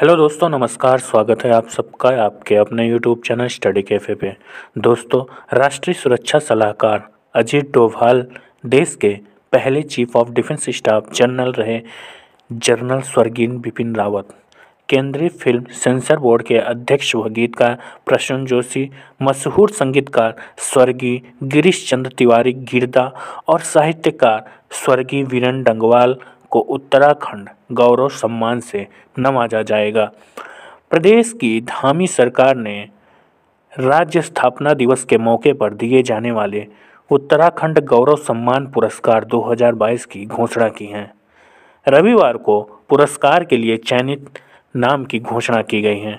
hello दोस्तों नमस्कार स्वागत है आप सबका आपके अपने यूट्यूब चैनल स्टडी कैफे पे दोस्तों राष्ट्रीय सुरक्षा सलाहकार अजीत डोभाल देश के पहले chief of defence staff general रहे जनरल स्वर्गीय बिपिन रावत केंद्रीय फिल्म सेंसर बोर्ड के अध्यक्ष व गीतकार प्रसून जोशी मशहूर संगीतकार स्वर्गीय गिरीश चंद्र तिवारी गिरदा और साहित्यकार स्वर्गीय वीरन डंगवाल को उत्तराखंड गौरव सम्मान से नवाजा जाएगा प्रदेश की धामी सरकार ने राज्य स्थापना दिवस के मौके पर दिए जाने वाले उत्तराखंड गौरव सम्मान पुरस्कार 2022 की घोषणा की है रविवार को पुरस्कार के लिए चयनित नाम की घोषणा की गई है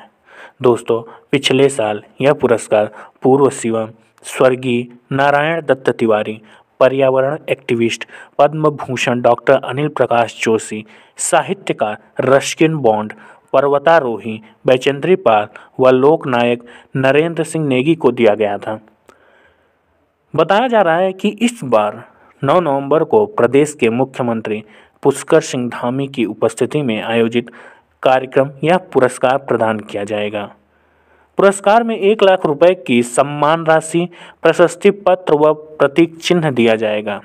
दोस्तों पिछले साल यह पुरस्कार पूर्व शिवम स्वर्गीय नारायण दत्त तिवारी पर्यावरण एक्टिविस्ट पद्म भूषण डॉक्टर अनिल प्रकाश जोशी साहित्यकार रश्किन बॉन्ड पर्वतारोही बैचेंद्री पाल व लोकनायक नरेंद्र सिंह नेगी को दिया गया था बताया जा रहा है कि इस बार 9 नवंबर को प्रदेश के मुख्यमंत्री पुष्कर सिंह धामी की उपस्थिति में आयोजित कार्यक्रम या पुरस्कार प्रदान किया जाएगा पुरस्कार में एक लाख रुपए की सम्मान राशि प्रशस्ति पत्र व प्रतीक चिन्ह दिया जाएगा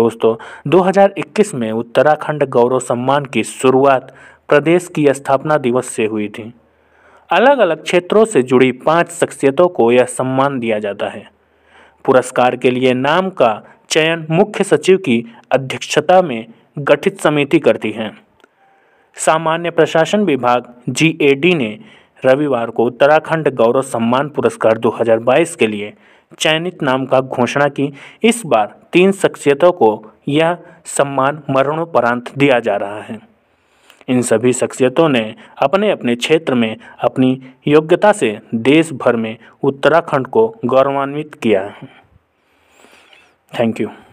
दोस्तों 2021 में उत्तराखंड गौरव सम्मान की शुरुआत प्रदेश की स्थापना दिवस से हुई थी अलग अलग क्षेत्रों से जुड़ी पांच शख्सियतों को यह सम्मान दिया जाता है पुरस्कार के लिए नाम का चयन मुख्य सचिव की अध्यक्षता में गठित समिति करती है सामान्य प्रशासन विभाग जीएडी ने रविवार को उत्तराखंड गौरव सम्मान पुरस्कार 2022 के लिए चयनित नाम का घोषणा की इस बार तीन शख्सियतों को यह सम्मान मरणोपरांत दिया जा रहा है इन सभी शख्सियतों ने अपने अपने क्षेत्र में अपनी योग्यता से देश भर में उत्तराखंड को गौरवान्वित किया है थैंक यू